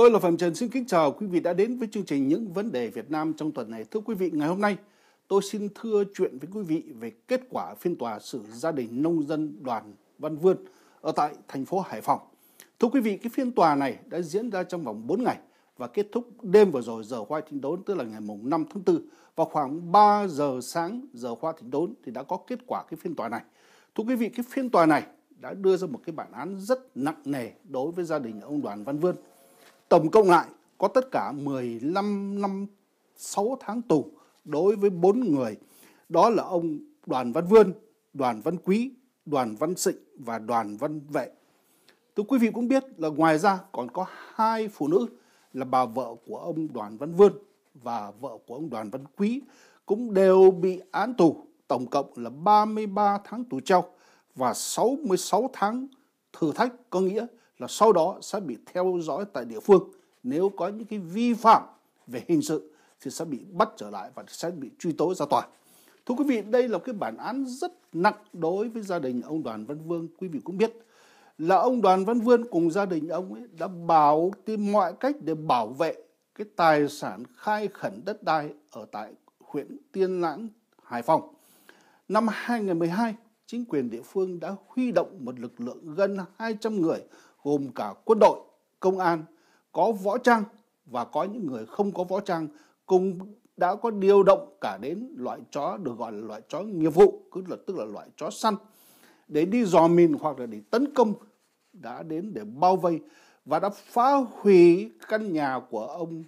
Tôi là Phạm Trần xin kính chào quý vị đã đến với chương trình Những vấn đề Việt Nam trong tuần này. Thưa quý vị, ngày hôm nay tôi xin thưa chuyện với quý vị về kết quả phiên tòa xử gia đình nông dân Đoàn Văn Vươn ở tại thành phố Hải Phòng. Thưa quý vị, cái phiên tòa này đã diễn ra trong vòng 4 ngày và kết thúc đêm vừa rồi giờ khoa thịnh đốn tức là ngày mùng 5 tháng 4 vào khoảng 3 giờ sáng giờ khoa thịnh đốn thì đã có kết quả cái phiên tòa này. Thưa quý vị, cái phiên tòa này đã đưa ra một cái bản án rất nặng nề đối với gia đình ông Đoàn Văn Vươn Tổng cộng lại có tất cả 15 năm 6 tháng tù đối với bốn người. Đó là ông Đoàn Văn Vươn, Đoàn Văn Quý, Đoàn Văn Sịnh và Đoàn Văn Vệ. Thưa quý vị cũng biết là ngoài ra còn có hai phụ nữ là bà vợ của ông Đoàn Văn Vươn và vợ của ông Đoàn Văn Quý cũng đều bị án tù tổng cộng là 33 tháng tù treo và 66 tháng thử thách có nghĩa là sau đó sẽ bị theo dõi tại địa phương. Nếu có những cái vi phạm về hình sự thì sẽ bị bắt trở lại và sẽ bị truy tố ra tòa. Thưa quý vị, đây là cái bản án rất nặng đối với gia đình ông Đoàn Văn Vương. Quý vị cũng biết là ông Đoàn Văn Vương cùng gia đình ông ấy đã bảo tìm mọi cách để bảo vệ cái tài sản khai khẩn đất đai ở tại huyện Tiên Lãng, Hải Phòng. Năm 2012, chính quyền địa phương đã huy động một lực lượng gần 200 người gồm cả quân đội, công an có võ trang và có những người không có võ trang cùng đã có điều động cả đến loại chó được gọi là loại chó nghiệp vụ, cứ là tức là loại chó săn để đi dò mìn hoặc là để tấn công đã đến để bao vây và đã phá hủy căn nhà của ông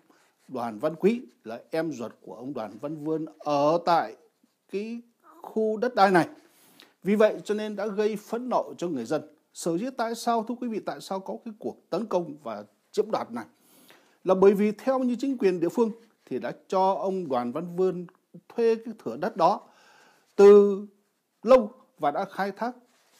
Đoàn Văn Quý là em ruột của ông Đoàn Văn Vươn ở tại cái khu đất đai này. Vì vậy cho nên đã gây phẫn nộ cho người dân. Sở dĩ tại sao thưa quý vị tại sao có cái cuộc tấn công và chiếm đoạt này là bởi vì theo như chính quyền địa phương thì đã cho ông Đoàn Văn Vươn thuê cái thửa đất đó từ lâu và đã khai thác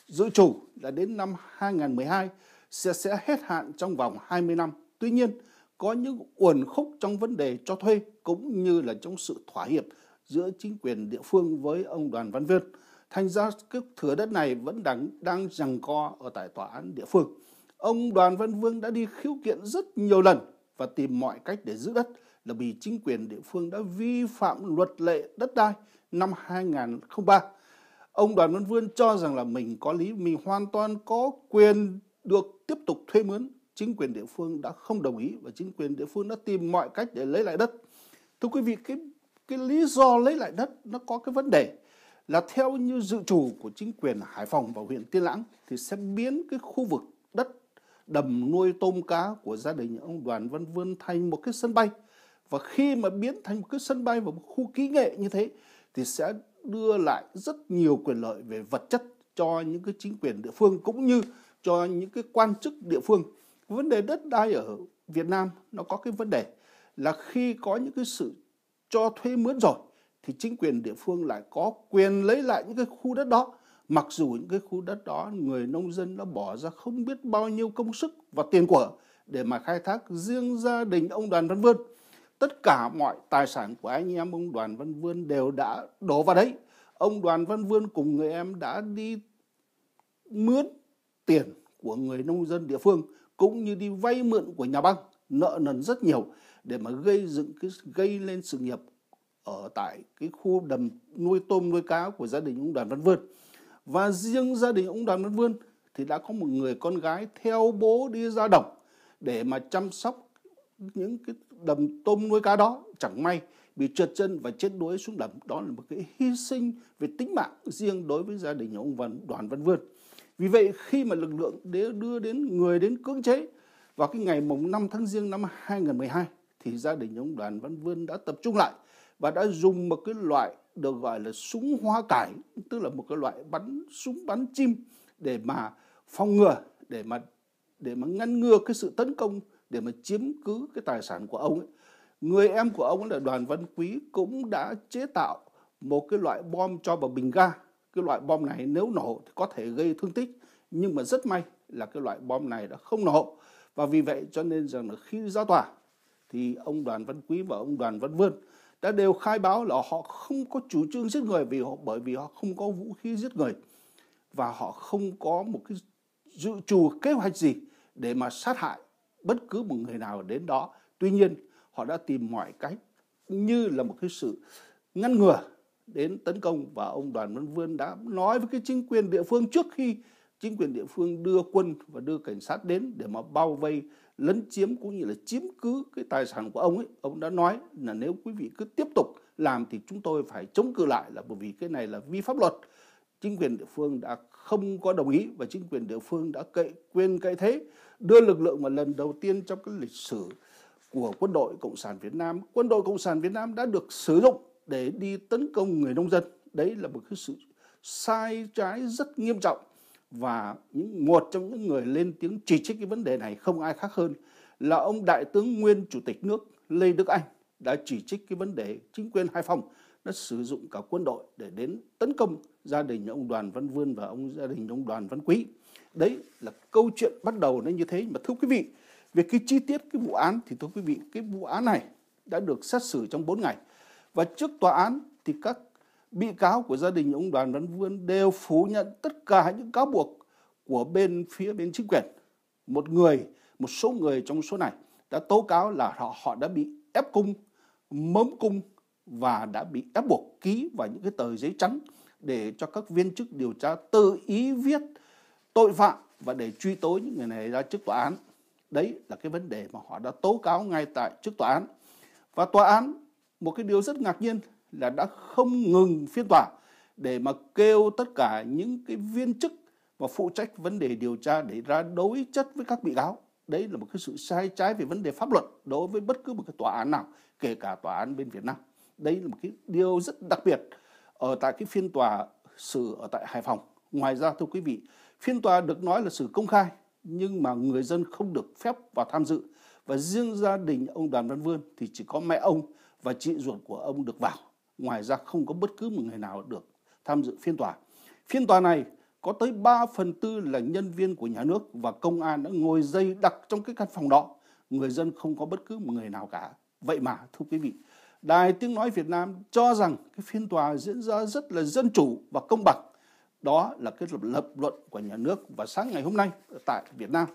dự chủ là đến năm 2012 sẽ sẽ hết hạn trong vòng 20 năm. Tuy nhiên, có những uẩn khúc trong vấn đề cho thuê cũng như là trong sự thỏa hiệp giữa chính quyền địa phương với ông Đoàn Văn Vươn. Thành ra cái thửa đất này vẫn đang, đang rằng co ở tại tòa án địa phương. Ông Đoàn Văn Vương đã đi khiếu kiện rất nhiều lần và tìm mọi cách để giữ đất là vì chính quyền địa phương đã vi phạm luật lệ đất đai năm 2003. Ông Đoàn Văn Vương cho rằng là mình có lý, mình hoàn toàn có quyền được tiếp tục thuê mướn. Chính quyền địa phương đã không đồng ý và chính quyền địa phương đã tìm mọi cách để lấy lại đất. Thưa quý vị, cái cái lý do lấy lại đất nó có cái vấn đề là theo như dự chủ của chính quyền Hải Phòng và huyện Tiên Lãng thì sẽ biến cái khu vực đất đầm nuôi tôm cá của gia đình ông Đoàn Văn Vươn thành một cái sân bay. Và khi mà biến thành một cái sân bay và một khu kỹ nghệ như thế thì sẽ đưa lại rất nhiều quyền lợi về vật chất cho những cái chính quyền địa phương cũng như cho những cái quan chức địa phương. Vấn đề đất đai ở Việt Nam nó có cái vấn đề là khi có những cái sự cho thuê mướn rồi thì chính quyền địa phương lại có quyền lấy lại những cái khu đất đó mặc dù những cái khu đất đó người nông dân đã bỏ ra không biết bao nhiêu công sức và tiền của để mà khai thác riêng gia đình ông Đoàn Văn Vươn. Tất cả mọi tài sản của anh em ông Đoàn Văn Vươn đều đã đổ vào đấy. Ông Đoàn Văn Vươn cùng người em đã đi mướn tiền của người nông dân địa phương cũng như đi vay mượn của nhà băng nợ nần rất nhiều để mà gây dựng cái gây lên sự nghiệp ở tại cái khu đầm nuôi tôm nuôi cá của gia đình ông Đoàn Văn Vươn. Và riêng gia đình ông Đoàn Văn Vươn thì đã có một người con gái theo bố đi ra đồng để mà chăm sóc những cái đầm tôm nuôi cá đó chẳng may bị trượt chân và chết đuối xuống đầm đó là một cái hy sinh về tính mạng riêng đối với gia đình ông Văn Đoàn Văn Vươn. Vì vậy khi mà lực lượng đưa đến người đến cưỡng chế vào cái ngày mùng 5 tháng Giêng năm 2012 thì gia đình ông Đoàn Văn Vươn đã tập trung lại và đã dùng một cái loại được gọi là súng hoa cải tức là một cái loại bắn súng bắn chim để mà phòng ngừa để mà để mà ngăn ngừa cái sự tấn công để mà chiếm cứ cái tài sản của ông ấy. Người em của ông là Đoàn Văn Quý cũng đã chế tạo một cái loại bom cho vào bình ga. Cái loại bom này nếu nổ thì có thể gây thương tích nhưng mà rất may là cái loại bom này đã không nổ. Và vì vậy cho nên rằng là khi ra tòa thì ông Đoàn Văn Quý và ông Đoàn Văn Vươn đã đều khai báo là họ không có chủ trương giết người vì họ bởi vì họ không có vũ khí giết người và họ không có một cái dự trù kế hoạch gì để mà sát hại bất cứ một người nào đến đó. Tuy nhiên, họ đã tìm mọi cách như là một cái sự ngăn ngừa đến tấn công và ông Đoàn Văn Vươn đã nói với cái chính quyền địa phương trước khi chính quyền địa phương đưa quân và đưa cảnh sát đến để mà bao vây lấn chiếm cũng như là chiếm cứ cái tài sản của ông ấy ông đã nói là nếu quý vị cứ tiếp tục làm thì chúng tôi phải chống cự lại là bởi vì cái này là vi pháp luật chính quyền địa phương đã không có đồng ý và chính quyền địa phương đã cậy quên cậy thế đưa lực lượng mà lần đầu tiên trong cái lịch sử của quân đội cộng sản Việt Nam quân đội cộng sản Việt Nam đã được sử dụng để đi tấn công người nông dân đấy là một cái sự sai trái rất nghiêm trọng và một trong những người lên tiếng chỉ trích cái vấn đề này không ai khác hơn là ông đại tướng nguyên chủ tịch nước Lê Đức Anh đã chỉ trích cái vấn đề chính quyền Hải Phòng đã sử dụng cả quân đội để đến tấn công gia đình ông Đoàn Văn Vươn và ông gia đình ông Đoàn Văn Quý. Đấy là câu chuyện bắt đầu nó như thế mà thưa quý vị, về cái chi tiết cái vụ án thì thưa quý vị, cái vụ án này đã được xét xử trong 4 ngày và trước tòa án thì các bị cáo của gia đình ông Đoàn Văn Vươn đều phủ nhận tất cả những cáo buộc của bên phía bên chính quyền. Một người, một số người trong số này đã tố cáo là họ họ đã bị ép cung, mớm cung và đã bị ép buộc ký vào những cái tờ giấy trắng để cho các viên chức điều tra tự ý viết tội phạm và để truy tố những người này ra trước tòa án. Đấy là cái vấn đề mà họ đã tố cáo ngay tại trước tòa án. Và tòa án, một cái điều rất ngạc nhiên là đã không ngừng phiên tòa để mà kêu tất cả những cái viên chức mà phụ trách vấn đề điều tra để ra đối chất với các bị cáo. Đấy là một cái sự sai trái về vấn đề pháp luật đối với bất cứ một cái tòa án nào, kể cả tòa án bên Việt Nam. Đấy là một cái điều rất đặc biệt ở tại cái phiên tòa xử ở tại Hải Phòng. Ngoài ra thưa quý vị, phiên tòa được nói là xử công khai nhưng mà người dân không được phép vào tham dự và riêng gia đình ông Đoàn Văn Vươn thì chỉ có mẹ ông và chị ruột của ông được vào ngoài ra không có bất cứ một người nào được tham dự phiên tòa. Phiên tòa này có tới 3 phần tư là nhân viên của nhà nước và công an đã ngồi dây đặc trong cái căn phòng đó. Người dân không có bất cứ một người nào cả. Vậy mà, thưa quý vị, Đài Tiếng Nói Việt Nam cho rằng cái phiên tòa diễn ra rất là dân chủ và công bằng. Đó là cái lập luận của nhà nước và sáng ngày hôm nay tại Việt Nam.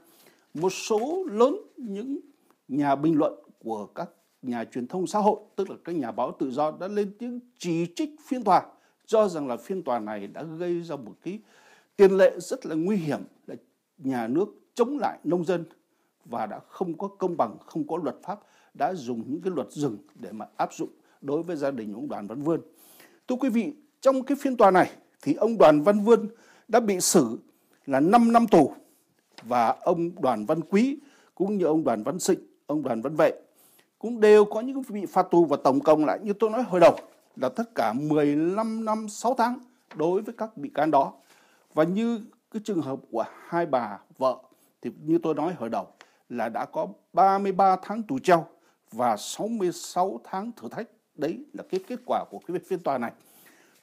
Một số lớn những nhà bình luận của các nhà truyền thông xã hội, tức là các nhà báo tự do đã lên tiếng chỉ trích phiên tòa, cho rằng là phiên tòa này đã gây ra một cái tiền lệ rất là nguy hiểm là nhà nước chống lại nông dân và đã không có công bằng, không có luật pháp, đã dùng những cái luật rừng để mà áp dụng đối với gia đình ông Đoàn Văn Vươn. Thưa quý vị, trong cái phiên tòa này thì ông Đoàn Văn Vươn đã bị xử là 5 năm tù và ông Đoàn Văn Quý cũng như ông Đoàn Văn Sịnh, ông Đoàn Văn Vệ cũng đều có những bị phạt tù và tổng cộng lại như tôi nói hồi đầu là tất cả 15 năm 6 tháng đối với các bị can đó. Và như cái trường hợp của hai bà vợ thì như tôi nói hồi đầu là đã có 33 tháng tù treo và 66 tháng thử thách. Đấy là cái kết quả của cái phiên tòa này.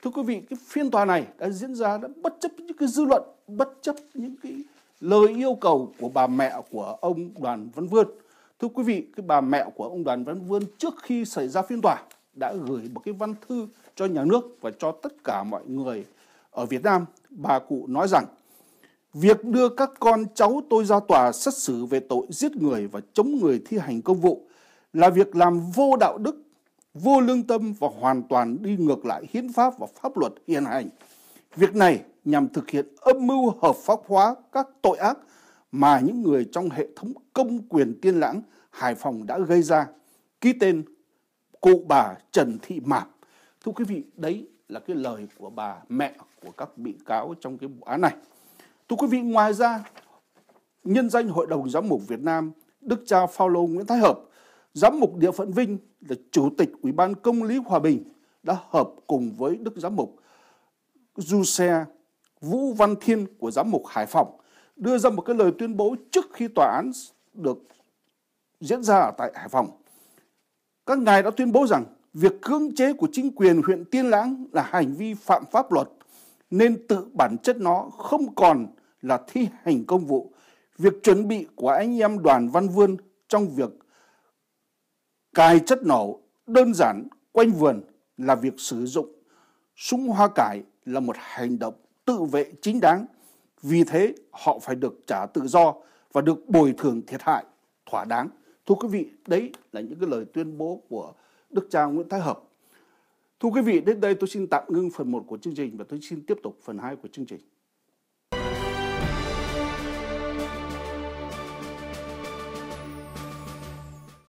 Thưa quý vị, cái phiên tòa này đã diễn ra đã bất chấp những cái dư luận, bất chấp những cái lời yêu cầu của bà mẹ của ông Đoàn Văn Vươn Thưa quý vị, cái bà mẹ của ông Đoàn Văn Vươn trước khi xảy ra phiên tòa đã gửi một cái văn thư cho nhà nước và cho tất cả mọi người ở Việt Nam. Bà cụ nói rằng, việc đưa các con cháu tôi ra tòa xét xử về tội giết người và chống người thi hành công vụ là việc làm vô đạo đức, vô lương tâm và hoàn toàn đi ngược lại hiến pháp và pháp luật hiện hành. Việc này nhằm thực hiện âm mưu hợp pháp hóa các tội ác mà những người trong hệ thống công quyền tiên lãng Hải Phòng đã gây ra ký tên cụ bà Trần Thị Mạp. Thưa quý vị, đấy là cái lời của bà mẹ của các bị cáo trong cái vụ án này. Thưa quý vị, ngoài ra, nhân danh Hội đồng Giám mục Việt Nam, Đức cha Phaolô Nguyễn Thái Hợp, Giám mục địa phận Vinh là Chủ tịch Ủy ban Công lý Hòa Bình đã hợp cùng với Đức Giám mục Du Xe Vũ Văn Thiên của Giám mục Hải Phòng đưa ra một cái lời tuyên bố trước khi tòa án được diễn ra ở tại Hải Phòng. Các ngài đã tuyên bố rằng việc cưỡng chế của chính quyền huyện Tiên Lãng là hành vi phạm pháp luật nên tự bản chất nó không còn là thi hành công vụ. Việc chuẩn bị của anh em đoàn Văn Vươn trong việc cài chất nổ đơn giản quanh vườn là việc sử dụng súng hoa cải là một hành động tự vệ chính đáng. Vì thế họ phải được trả tự do và được bồi thường thiệt hại thỏa đáng. Thưa quý vị, đấy là những cái lời tuyên bố của Đức cha Nguyễn Thái Hợp. Thưa quý vị, đến đây tôi xin tạm ngưng phần 1 của chương trình và tôi xin tiếp tục phần 2 của chương trình.